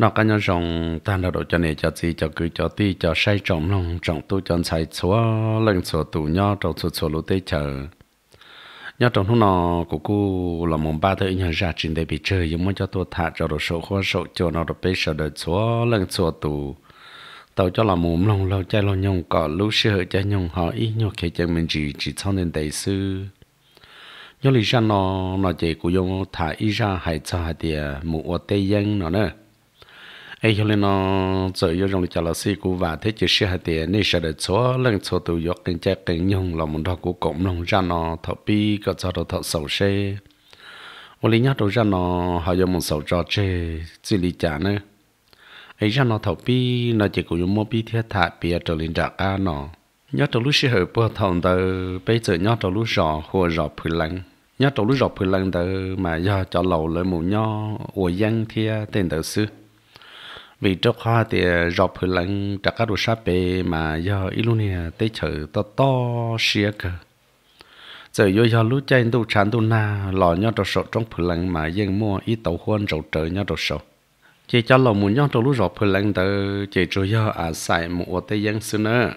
nó cái nhân trồng ta là cho này cho gì cho cứ cho ti cho say trồng nông trồng tu cho sai chúa lên chúa tù nhau trồng chúa chúa lũ tê chờ nhau trồng lúc nó của cô là mong ba thứ nhà ra trên đây bị chơi nhưng mà cho tôi thả cho đồ sổ khoa sổ cho nó đồ bê sợ đời chúa lên chúa tù tàu cho là mồm lòng lâu chạy lo nhung cọ lũ sư chạy nhung họ ý nhau khi chạy mình chỉ chỉ cho nên đại sư nhớ lý ra nó nó chạy của dùng thả ý ra hải cho hai tiề mụ ở tây dân nó nữa ai hiểu lên nó giờ yêu trong lịch là sĩ của và thế chỉ sẽ hạt tiền nên sẽ để số lần số tụ yếu kinh tế kinh nhung là một đó của cộng đồng ra nó thọ bi có cho đó thọ sầu xe ô lý nhát đầu ra nó họ dùng một sầu trò chơi chỉ lý trả nữa ấy ra nó thọ bi nó chỉ có dùng một bi thiết thả bia trở lên trả ca nó nhớ trong lúc sẽ hơi bơ thòng từ bây giờ nhớ trong lúc rõ hoặc rõ phơi lạnh nhớ trong lúc rõ phơi lạnh từ mà do cho lầu lại mù nho ủa giang thia tên tự xưa vì cho khoa thì rộp hư lăng trả các đồ sá bề mà do ít lúc này tới chở to to xìa cơ giờ do yo lúc chạy đồ chán đồ na lò nhau đồ sổ trong hư lăng mà dân mua ít tàu huân rậu trở nhau đồ sổ chỉ cho lò muốn nhau trong lúc rộp hư lăng tới chỉ cho yo à xài một ô tây dân xưa nữa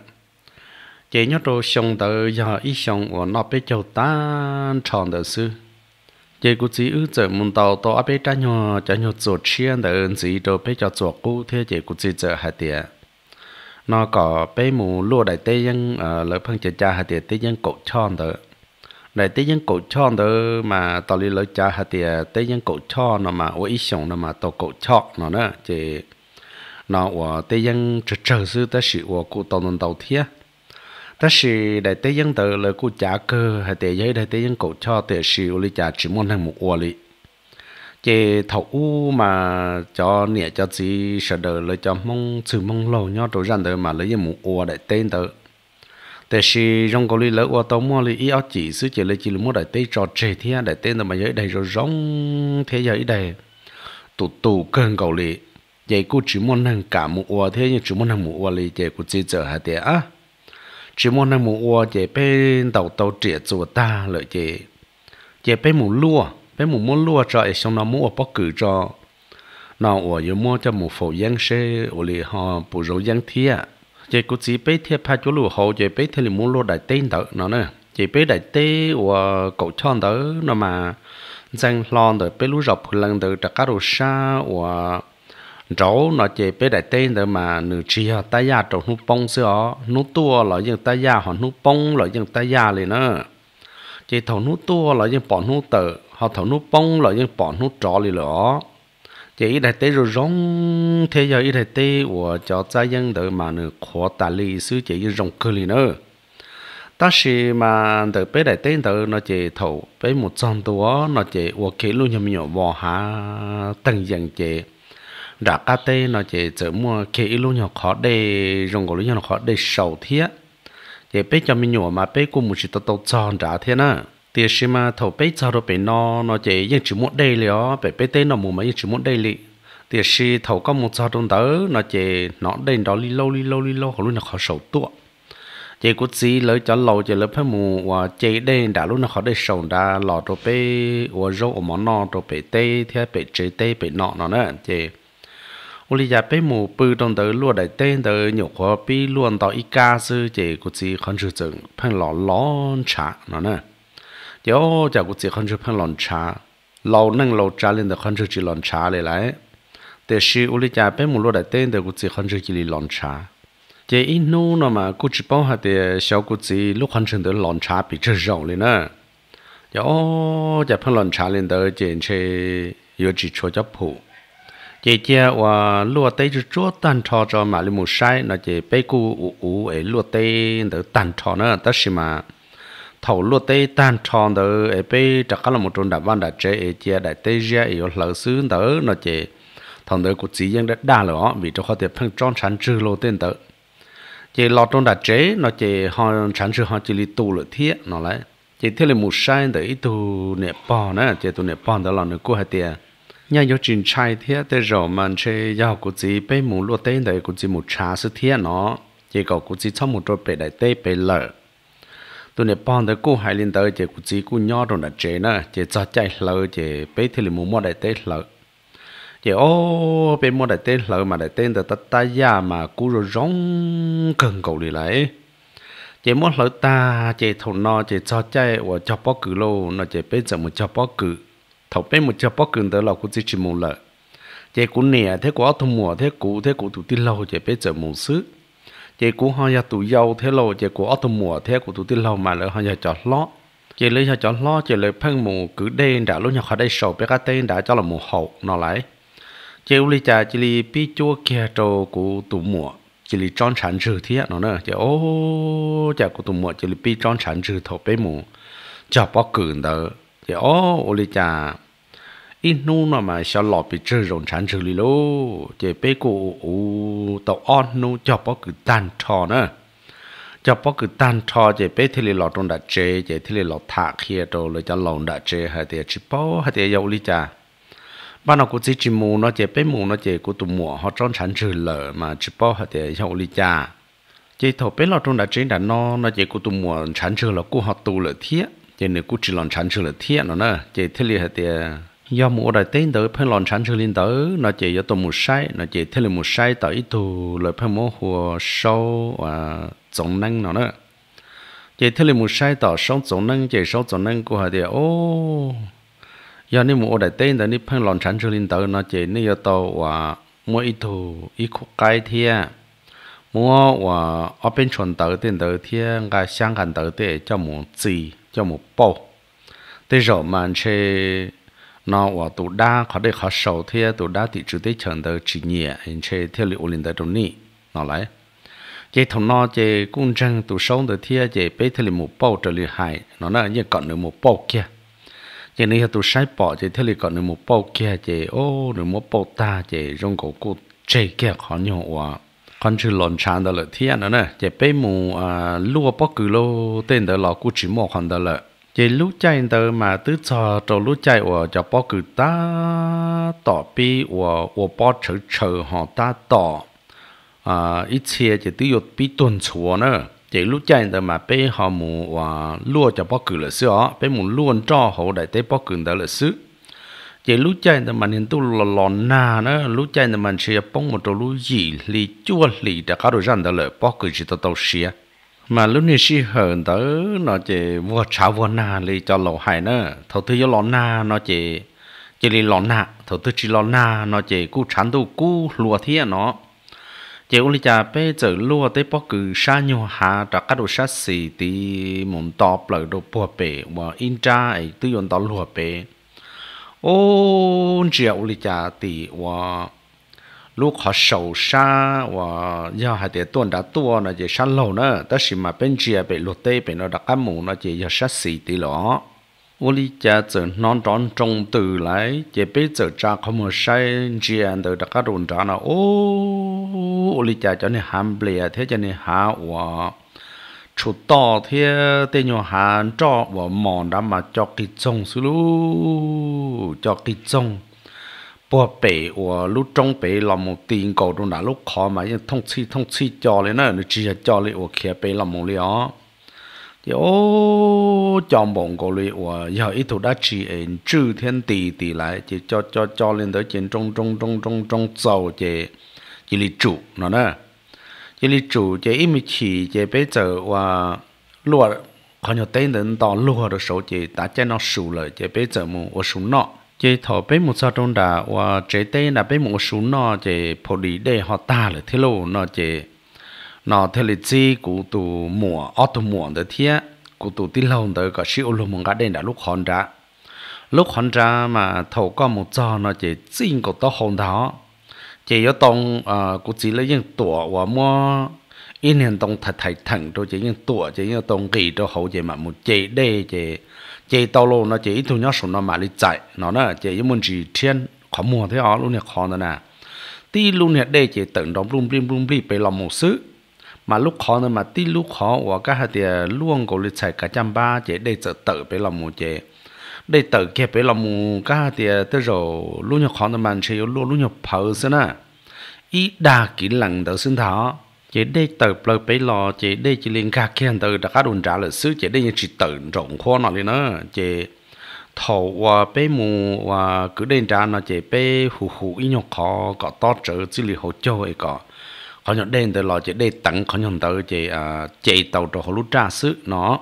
chỉ nhau trong sông tới giờ ít xong, ở nó bên cho tan tròn tới xưa chế cú chỉ ư chợ muốn tàu to áp cha nhỏ cha nhỏ chuột chiên để ơn chỉ đồ bé cho chuột cú thế chế cú chỉ chợ hai tiệt nó có bé mù lúa đại tây dân ở ờ, lỡ phân chế cha hai tiệt tây dân cổ chọn đó đại tây dân cổ chọn đó mà tàu lỡ cha hai tiệt tây dân cổ chọn nó mà ôi sống nó mà tàu cổ chọn nó nữa chế nó ở tây dân chờ chờ sư tới sĩ ở cụ tàu nông tàu thiệt ta sĩ đại tế dân tự là cụ trả cơ hay tế giấy đại tế dân cổ cho tế sĩ u lý trả chỉ hàng một ua lý chế thầu u mà cho nhẹ cho chỉ sợ đời là cho mong sự mong lâu nhau trâu rằng đời mà lấy dân một ua đại tên tự tế sĩ trong cổ lý lỡ ua tao mua lý ý áo chỉ sứ chế lấy chỉ là đại tế trò trề thế đại tên tự mà giấy đầy rồi rong thế giấy đầy tụ tụ cơn cầu lý vậy cụ chỉ muốn hàng cả một ua thế nhưng chỉ muốn hàng một ua lý chế cụ chỉ chờ hạt tế á chỉ muốn nó mù ua chỉ bé đầu đầu trẻ chùa ta lợi chỉ chỉ bé mù lúa bé mù mua lúa cho ấy xong nó mua bắp cử cho nó ua giờ mua cho mù phổ giang xe ua lì họ bù râu giang thia chỉ có chỉ bé thia phải chú lúa hậu chỉ bé thì muốn lúa đại tên đó nó nữa chỉ bé đại tê ua cậu chọn đó nó mà rằng lon đó bé lúa rập lần đó đã cá đồ sa ua rổ nó chỉ bé đại tên đó mà nửa chi họ tay ya trồng nút bông xưa nút tua là những tay ya họ nút bông là những tay ya liền nữa chỉ thầu nút tua là những bỏ nút tờ họ thầu nút bông là những bỏ nút trọ liền nữa chỉ đại tế rồi rong thế giờ đại tế của cho gia dân đỡ mà nửa khó tà lý sư chỉ rong cơ liền nữa ta sĩ mà từ bé đại tế đỡ nó chỉ thầu bé một trăm tua nó chỉ hoặc kỹ luôn nhầm nhỏ bỏ hạ tăng dần chỉ đã cá tê nó chỉ chở mua khi luôn nhỏ khó để rồng của lúc nhỏ khó để sầu thiết chỉ bé cho mình nhỏ mà bé cũng một chỉ tao tao tròn đã thế nè tiền xí mà thầu bé cho rồi bé nó nó chỉ những chỉ muốn đây liền bé bé tê nó muốn mà những chỉ muốn đây liền tiền xí thầu có một cho trong đó nó chỉ nó đây đó li lâu li lâu li lâu hồi lúc nó khó sầu tuột chỉ có chỉ lấy cho lâu chỉ lấy phải mù và chỉ đây đã lúc nó khó đây sầu đã lọt rồi bé và rau ở món nọ rồi bé tê thế bé chế tê bé nọ nó nữa, chỉ 我哩也被母不懂得落来等的肉花被乱到一家子，这个是很是正，碰老老茶了呢。有这个是很是碰老茶，老能老茶里的很是只老茶里来。但是我哩也被母落来等的个是很是只里老茶。这一弄了嘛，估计包下的小个子六很成的老茶比这少了呢。有这碰老茶里的简直有几撮叫破。chị chia và lúa tây chứ chúa tan cho mà lên một sai nó chỉ bê cu ủ ủ ấy lúa tây nó tan trò nữa tất xí mà thầu lúa tây tan trò nó ấy bé chắc là một trong đại ban đại chế ấy chia đại tây ra, ấy lỡ xứ đỡ nó chỉ thằng đỡ của chị dân đã đa lỡ vì cho họ tiệp phăng tròn sản trừ lúa tên đỡ chị lọ trong đại chế nó chỉ họ sản trừ họ chỉ li tu lợi thiết nó lại chị thiết là một sai đỡ ít tu nẹp bò nữa chị tu nẹp bò đó là nó cua hai tiền nhà yo trình trai thế thế rồi mà chơi yo cũng chỉ bé muốn lo tên đấy cũng chỉ một trà sự thế nó chỉ có cũng chỉ trong một đôi bé đại tê bé lợ tôi nè bọn đấy cô hai lên tới chỉ cũng chỉ cô nhỏ rồi là chế nữa chỉ cho chạy lợ chỉ bé thì muốn mua đại tê lợ chỉ ô bé mua đại tê lợ mà đại tê từ ta ta ra mà cô rồi rong cần cầu đi lại chỉ muốn lỡ ta chỉ thầu nó chỉ cho chạy và cho bó cử lô nó chỉ bé giờ một cho bó cử thầu bé một chập bóc cường tới lò cũng chỉ chỉ mù lợ chạy cũng nè thế của thùng mùa thế cũ thế cũ tụt tin lâu chạy bé chợ mù xứ chạy cũng hoa tụi dâu thế lâu chạy của thùng mùa thế của tụt tin lâu mà lỡ hoa chọn lót chị lấy nhà chọn lo chị lấy phân mù cứ đen đã lúc nhà khỏi đây sầu bé cá tên đã cho là mù hậu nó lại chị lấy cha chỉ lấy pi chua kia cho của tụ mùa chỉ lấy tròn sản trừ thế nó nữa chỉ ô chỉ của tụ mùa chỉ lấy pi tròn sản trừ thổ bé mù cho bó cứng đó chỉ ô lấy cha ít nu nó mà sao lọ bị chơi rộn sản xử lý lô chế bê cô tàu on nu cho bó cứ tan trò nè, cho bó cứ tan trò chế bê thì lì lọ trong đã chế chế thì lì lọ thả kia đồ rồi cho lồng đã chế hay thì chỉ bó hay thì dầu lý cha ban đầu cô chỉ mù nó chế bê mù nó chế cô tụ mùa họ trong sản xử lợ mà chỉ bó hay thì dầu lý cha chế thầu bê lọ trong đã chế đã no nó chế cô tụ mùa sản xử là cô họ tụ lợ thiết chế nếu cô chỉ lọ sản xử lợ thiết nó nè chế thì lì hay thì do mùa đại tế tới phải lòn sản sư liên tử nó chỉ cho tôi một sai nó chỉ thế là một sai tới tù lời phải mô hùa sâu và chống năng nó nữa chỉ thế là một sai tỏ sống chống năng chỉ sống chống năng của họ thì ô do nên mùa đại tế tới nên phải lòn sản sư liên tử nó chỉ nên cho tôi và mua ít tù ít khúc cái thia mua và ở bên chuẩn tử tiền tử thia cái sáng gần tử để cho một gì cho một bao thế rồi mà chơi nó và tụ đa khó để khó sầu thế tụ đa thì trực tiếp chọn tới chỉ nhẹ hình chế theo liệu liền tới trong ní nó lại chế thằng nó chế cũng chẳng tụ sống tới thế chế bé theo liệu một bao trở lại hại nó là như còn được một bao kia chế này tụ sai bỏ chế theo liệu còn được một bao kia chế ô được một bao ta chế rong cổ cụ chế kia khó nhau và con chữ lòn chán đó là thế nó nè chế bé mù à, lúa bao cừ lô tên đó là cụ chỉ mò con đó là chế lú chạy tờ mà tứ sò trầu lú chạy của cho bó cử ta tỏ bi của của bó chở chở họ ta tỏ à ít xe chế tứ yột bi tuần chúa nữa chế lú chạy tờ mà bê họ mù và lúa cho bó cử là sữa bê mù luôn cho họ đại tế bó cử đó là sữa chế lú chạy tờ mà hiện tu lò lò nà nữa lú chạy tờ mà sẽ bông một trầu lú gì lì chua lì đã cá đồ răn đó là bó cử chỉ tao tao xia mà lúc này si hờn tớ nó chỉ vừa cháo vừa na li cho lẩu hải nữa thầu thứ cho lọ na nó chỉ chỉ li lọ na thầu thứ chỉ lọ na nó chỉ cú chán tu cú lùa thia nó chỉ uli cha bé chữ lùa tới bóc cử sa nhiều hà trả các đồ sát xì tí mồm to bờ đồ bùa bể và in cha ấy tư yon to lùa bể ô chỉ uli cha tí và lúc họ sầu xa và do hai tiệt tuần đã tua nó chỉ xa lâu nữa tất nhiên mà bên chia bị lột tê bị nó đặt cá mù nó chỉ giờ sát xì tí lọ ô li cha chữ non tròn trông từ lại chỉ biết chở cha không một sai chia từ đặt cá đồn trả nó ô ô li cha cho nên hàm bể thế cho nên hạ và chủ to thế tê nhỏ hàn cho và mòn đã mà cho kỳ trông xứ cho kỳ trông bố bể của lúc trong bể làm một tiền cầu trong đó lúc khó mà nhưng thông chi thông chi cho lên nó chỉ là cho lên của kia bể làm một liao thì ô chọn bọn cầu lên của giờ ít thủ đã chỉ ảnh trừ thiên tỷ tỷ lại chỉ cho cho cho lên tới trên trong trong trong trong trong dầu chỉ chỉ là chủ nó nè chỉ là chủ chỉ ít mình chỉ chỉ bây giờ và luộc, còn nhớ tên đến đó luôn rồi số chỉ đã cho nó sủ lại chỉ bây giờ mà 我数 nó chế thọ bé một sao trong đã và chế tê là bé một số nó chế phổ lý để họ ta là thế lô nó chế nó thế là chi cụ tụ mùa ở tụ mùa đó thế cụ tụ tí lâu đó có siêu lô mong cái đây đã lúc hoàn ra lúc hoàn ra mà thầu có một sao nó chế xin của tổ hòn đó chế yếu tông à cụ chỉ lấy những tổ và mua in hiện tông thật thạch thẳng cho chế những tổ chế những tông kỳ cho hậu chế mà một chế đây chế chị tàu lô nó chị thu nhớ số nó mà đi chạy nó là chị muốn chỉ thiên khó mua thế ó luôn nè khó nữa nè tí luôn nè đây chị tưởng đóng luôn blim lung blim bị làm một sự mà lúc khó nữa mà tí lúc khó và các hạt tiền luôn cổ lịch chạy cả trăm ba chị đây tự tự bị làm một chị đây tự kia bị làm một các hạt tiền tới rồi luôn nhớ khó nữa mà chị luôn luôn nhớ phở xí nè ý đa kỹ lặng tới sinh thảo chỉ đây từ bờ bấy lò chỉ đây chỉ liên khắc khen từ đã các đồn trả lời xứ chỉ đây như chỉ tự rộng khoa nó lên nữa chỉ thầu và bê mù và cứ đến trả nó chỉ bê hù hù ý nhọc khó có to trở xử lý hỗ trợ ấy có có những đền từ lò chỉ đây tặng có những từ chỉ à chỉ tàu hồ lúa trả xứ nó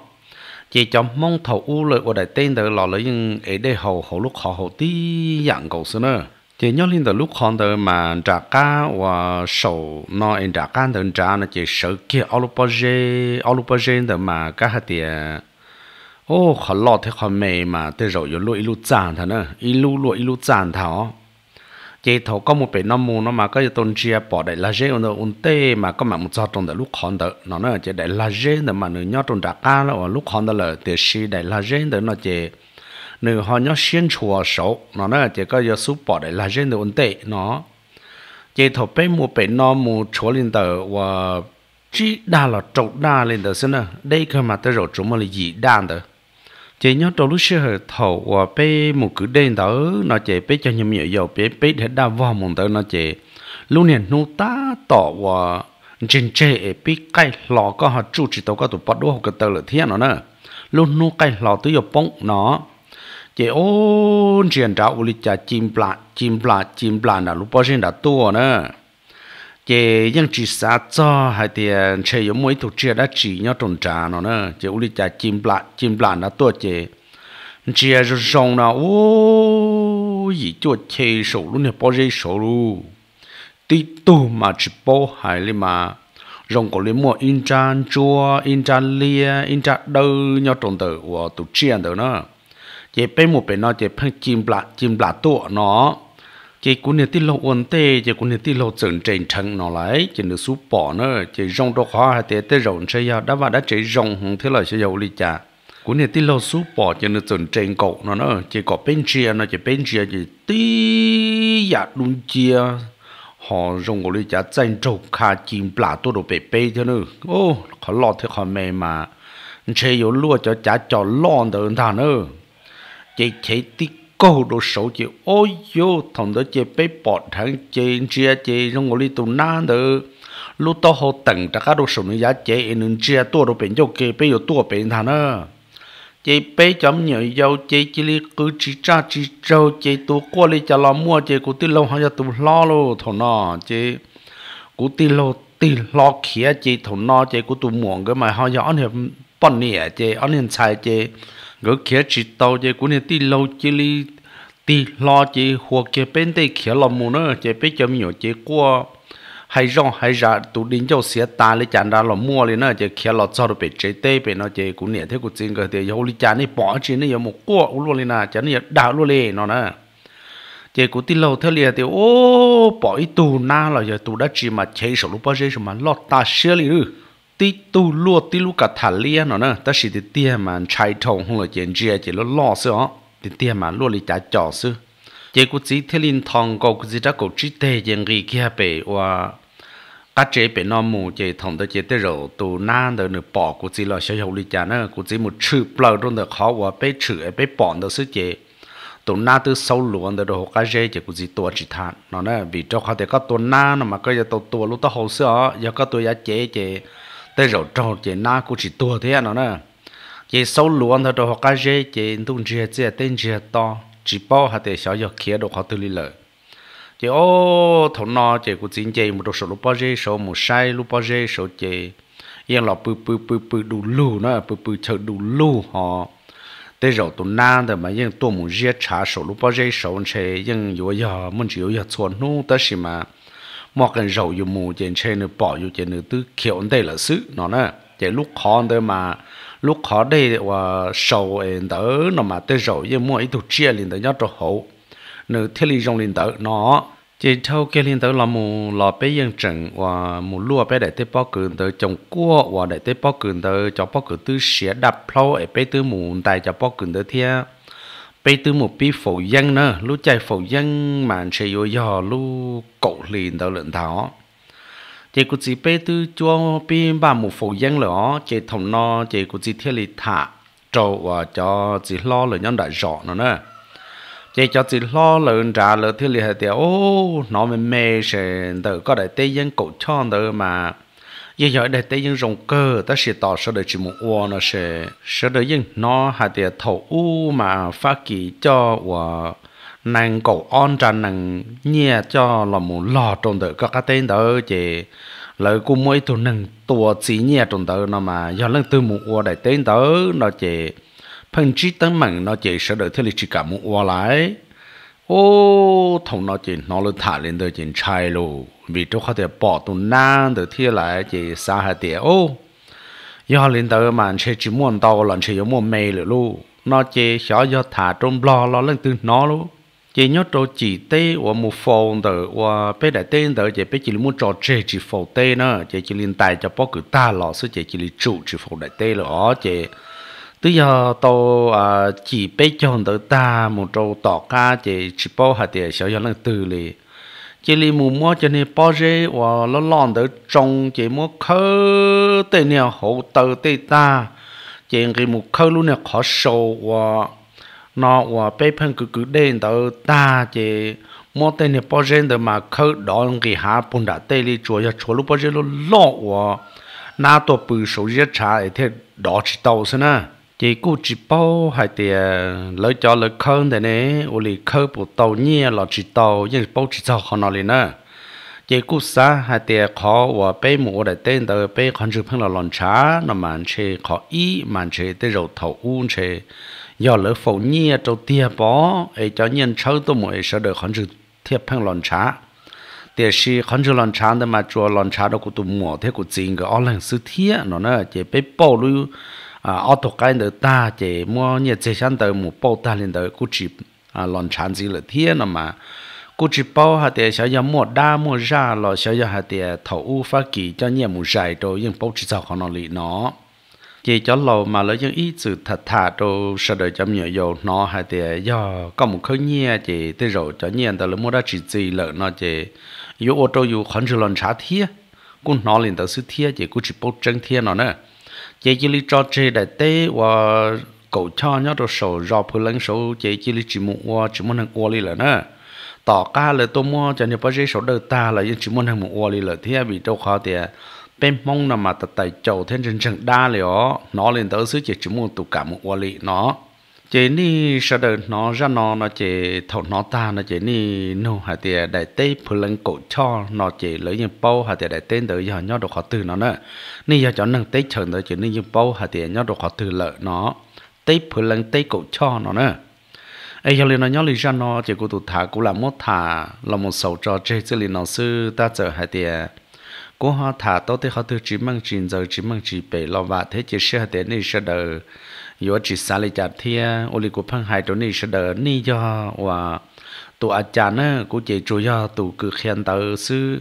chỉ cho mong thầu u lợi của đại tên từ lò lấy những ấy đây hồ hồ lúa khó hồ tí dạng cầu xưa nữa chỉ nhớ lên từ lúc còn từ mà trả cá và sầu nó em trả cá từ trả nó chỉ sợ kia alupaje alupaje từ mà cá hạt tiền ô khó lo thế khó mê mà từ rồi yếu lụi lụi chán thà nữa ít lụi lụi lụi chán thà chỉ thầu có một bề năm mù nó mà có tôn chia bỏ đại là dễ nó ôn tê mà có mà một sao trong từ lúc còn từ nó nữa chỉ đại la dễ từ mà nữa nhớ trong trả cá là lúc còn từ là tiền si đại la dễ từ nó chỉ nếu họ nhớ xuyên chùa số nó nè, thì có giờ số bỏ để là riêng được ổn tệ nó chỉ thọ bé mù bé nó mù chùa lên tờ và chỉ đa là trâu đa lên tờ xin à. đây cơ mà tới rồi chúng mà là gì đa tờ chỉ nhớ trâu lúc xưa thọ và bé mua cứ đen tờ nó chỉ bé cho nhầm nhiều dầu bé bé để đa vào một tờ nó chỉ lúc này nó ta tỏ và trên chế bị cái lọ có họ chủ chỉ tàu có tụ bắt đuôi cái tờ là thiên nó nè luôn nu cái lọ tới giờ bông nó chế ôn chuyện trao uli cha chim plà chim plà chim plà là lúc bao giờ đã tua nữa chế những chỉ xa cho hay tiền chế có mấy thuộc chia đã chỉ nhau trồng trà nó nữa chế uli cha chim plà chim plà đã tua chế chế à, rồi xong là ô gì cho chế sổ luôn này bao nhiêu sổ luôn tí tu mà chỉ bao hay là mà rong có lấy mua in chan chua in chan lia in chan đâu nhau trồng tử của tổ chức đó nữa จ็ไปหมดไปเนาะเจะเพิ่งจิมปลาจิมปลาตัวเนาะเจะกูเนี่ยที่เราอ้วนเตเจะกูเนี่ยที่เราเจิงเจนชังเนาะไรเจะเนื้อสุปปอเนาะเจ้องดอกข้อหาเตเตะรงเชียด้ว่าได้เจ้องหงเทลอยเชียวลิจ่ากูเนี่ยที่เราุปปอเจะเนื้อเจิงเจนกอกเนาะเนาะเจ้ากบเป็นเชียเนาะเจาเป็นเชียเจ่านุตีอยากดุนเอขียม用我哩家郑ย卡ย布拉多都被จ着呢，哦，可老太可美嘛，你เดินทางเ他อ chế chế tí cô đồ sổ chế ô yo thằng đó chế bế bọt thằng chế chia chế trong ngồi đi tụ nan đó lúc đó họ tận cho các đồ sổ này giá chế nên chia tua đồ bên cho kê bế yo tua bên thằng đó chế bế chấm nhớ yo chế chỉ li cứ chỉ cha chỉ trâu chế tu qua li cho lo mua chế cụ tí lâu hay là tu lo lo thằng nó chế cụ tí lâu tí lo khía chế thằng nó chế cụ tu muộn cái mà họ giờ anh hiệp bận nè chế anh hiệp xài chế gỡ kia chỉ tàu chơi cũng nên ti lâu chơi li ti lo chơi hoặc chơi bên đây kia lo mù nữa chơi bên chơi nhiều chơi qua hay rong hay ra tụ đến cho xe ta lấy chán ra lo mua lên nữa chơi kia lo cho được bị chơi tê bị nó chơi cũng nhẹ thế cũng chính người thì hầu li chán đi bỏ chỉ này một qua luôn lên nào chán này đào luôn lên nó nè chơi cũng ti lâu thế liền thì ô bỏ ít tù na là giờ tù đã chỉ mà chơi sổ lúc bao giờ mà lo ta xe liền tí tu lúa tí lúa cả thả lia nó nè ta chỉ tí tia mà chạy thong không là chuyện gì chỉ lo lo sữa tí tia mà lúa lì trả trò sữa chỉ cũng chỉ thế linh thong cầu cũng chỉ đã cầu chỉ tê những gì kia bể và các chế bể nó mù chỉ thằng đó chỉ tê rồi tu nan đó nửa bỏ cũng chỉ là 小小 lì trả nè cũng chỉ một chữ bao luôn được khó và bé chữ bé bỏ đó sứ chế tu nan từ sâu luôn đó rồi các chế chỉ cũng chỉ tua chỉ thằng nó nè vì cho họ thì các tu nan mà cái giờ tu tua lúc đó hồ sữa giờ các tu giá chế chế tới rồi cho chỉ na cũng chỉ tua thế à nó nè chỉ sâu luôn thôi đó cái gì chỉ tung gì chỉ tên gì to chỉ bao hạt kia đồ họ tự lý lợi chỉ ô thằng nó chỉ cũng chính chỉ một đồ số lúc bao giờ số một sai lúc bao giờ số chỉ yên là bự bự bự bự đủ lù nó bự bự chờ đủ lù họ tới rồi tụi na thì mà yên tụi một giết trả số lúc bao giờ số chỉ yên yếu yếu mình chỉ yếu yếu chuẩn nó tới mà một cái rầu dù mù trên xe nữa bỏ dù trên nữa tứ kiểu đây là sự nó nè chỉ lúc khó tới mà lúc khó đây và sầu em tớ nó mà tới rầu với mua ít thuộc chia liền tới nhớ cho hậu nữ thiết lý trong liền tớ nó chỉ thâu cái liền tớ là mù lò bé dân trận và mù lúa bé đại tế bao cường tớ trồng cua và đại tế bao cường tớ cho bao cường tứ xé đập lâu ở bé tứ mù tại cho bao cường tớ thiệt bây từ một bí phổ dân nữa lúc chạy phổ dân mà sẽ yêu dò lúc cổ liền đầu lợn thảo chị cũng chỉ bây từ cho bí ba một phổ dân nữa chị thằng nó chị cũng chỉ thiết lý thả trâu và cho chị lo lời nhân đại rõ nó nữa chị cho chị lo lợn trả lời thiết lý hệ tiệu ô nó mình mê sẽ tự có đại tây dân cổ cho nữa mà giờ giờ để tới những rồng cơ ta sẽ tỏ sau đây chỉ một ô nó sẽ sau đây những nó hạ tiền thầu u mà phát kỳ cho và nàng cổ on ra nàng nhẹ cho là một lò trộn tử các cái tên đó chỉ lời của mỗi tụ nàng tụ chỉ nhẹ trộn tử nó mà do lần từ một ô để tên đó nó chỉ phần trí tấn mạnh nó chỉ sau thế thì chỉ cả một ô lại ô thằng nó chỉ nó lên thả lên tới chỉ chai lù vì chỗ khác thì bỏ tụ nan tới thi lại chỉ xa hai tiệt ô do lên tới mà chỉ muốn tàu lần sẽ muốn mê lửa nó chỉ xóa do thả trong lo lo lên từ nó lù chỉ nhớ trò chỉ tê và một phòng tờ và bé đại tên tờ chỉ bé chỉ muốn trò chơi chỉ phòng tê nữa chỉ chỉ liên tài cho bó cử ta lọ sư chỉ chỉ chủ chỉ phòng đại tê là chỉ tự giờ tôi à chỉ bé chọn tới ta một trâu tỏ ca chỉ chỉ bao hạt tiền sáu giờ lần từ lì chỉ lì mù mua cho nên bao giờ và nó lon tới trong chỉ mua khơ tên nhà hồ tờ tê ta chỉ cái mù khơ luôn nè khó sâu và nó và bé phân cứ cứ đến tới ta chỉ mua tên nhà bao giờ tới mà khơ đó cái hạ bùn đá tê lì chùa cho chùa lúc bao giờ nó lọ và na tổ bự số giờ trả thì đó chỉ tàu xem nào chỉ cô chỉ bao hay tiền lấy cho lấy khơi thế này ô lì khơi bộ tàu nhia là chỉ tàu nhưng bao chỉ cho họ nói nữa chỉ cô xa hay tiền khó và bê mua để tên tới bê con chữ phân là lon chá nó màn chế khó ý màn chế tới rồi thầu uôn chế do lấy phổ nhia trâu tia bó ấy cho nhân chơi tôi mỗi sợ được con chữ thiệp phân lon chá tiền sĩ khán chữ lon chán thì mà chùa lon chá đó cũng tụi mua thế cũng chính cái online sư thiệt nó nè chỉ bê bao luôn à ở tổ cái nữa ta chỉ mua nhiều chế sản tới một bao ta lên tới cũng chỉ à lòn chán gì là thiên mà cũng chỉ bao hạt tiền 小要 mua đa mua ra là 小要 hạt tiền thầu u phát kỳ cho nhiều một giải rồi nhưng bao chỉ sau không nó lý nó chỉ cho lâu mà lấy những ý sự thật thà đồ sợ đời cho nhiều dầu nó hay thì do có một khối nhẹ chỉ tới rồi cho nhiên ta lấy mua ra chỉ gì lợn nó chỉ yếu ô tô yếu khẩn trương lần trả thiết cũng nó lên tới sự thiết chỉ cũng chỉ bốc chân thiết nó nữa chế chỉ li cho chế đại tế và cổ cho nhớ đồ sổ rò phơi lăng sổ chế chỉ li chỉ muốn qua chỉ muốn hàng qua lý là nè tỏ ca là tôi mua cho nên bao giờ sổ đời ta là chỉ muốn hàng muốn qua lý là thế vì đâu khó thì à, bên mong là mà tại chầu thiên trần trần đa liệu nó lên tới xứ chỉ chỉ muốn tụ cả một qua lý nó chế ni sao đời nó ra nó nó chế thầu nó ta nó chế ni nô hà tiền đại tây phù lăng cổ cho nó chế lấy những bao hà tiền đại tên tới giờ nhau được khó từ nó nữa ni giờ cho nâng tây chừng tới chế ni những bao hà tiền nhau được khó từ lợ nó tây phù lăng tây cổ cho nó nữa ai giờ nó nhau lý ra nó chế cô tụ thả cũng làm một thả làm một sầu cho chế chế lý nó sư ta chờ hà tiền cô họ thả tốt thì họ từ chỉ mang chỉ giờ chỉ mang chỉ bể lo và thế chế sẽ hà tiền ni sẽ đời yo chỉ xa lại chặt thì ô của phăng hai chỗ này sẽ đỡ ni do và tụ à chả nữa cũng chỉ chủ do tụ cứ khen tới sư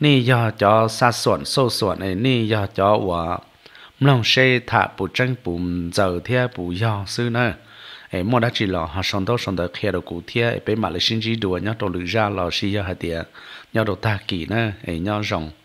ni do cho xa xuẩn sâu xuẩn này ni do cho và lòng xe thả bù tranh bù giờ thì bù do sư nữa ấy mua đã chỉ là họ sống tốt sống được khi được cụ thì ấy bên mà lấy sinh chỉ đùa nhau đồ lừa ra là xí do hai tiền nhau đồ ta kỳ nữa ấy nhau rồng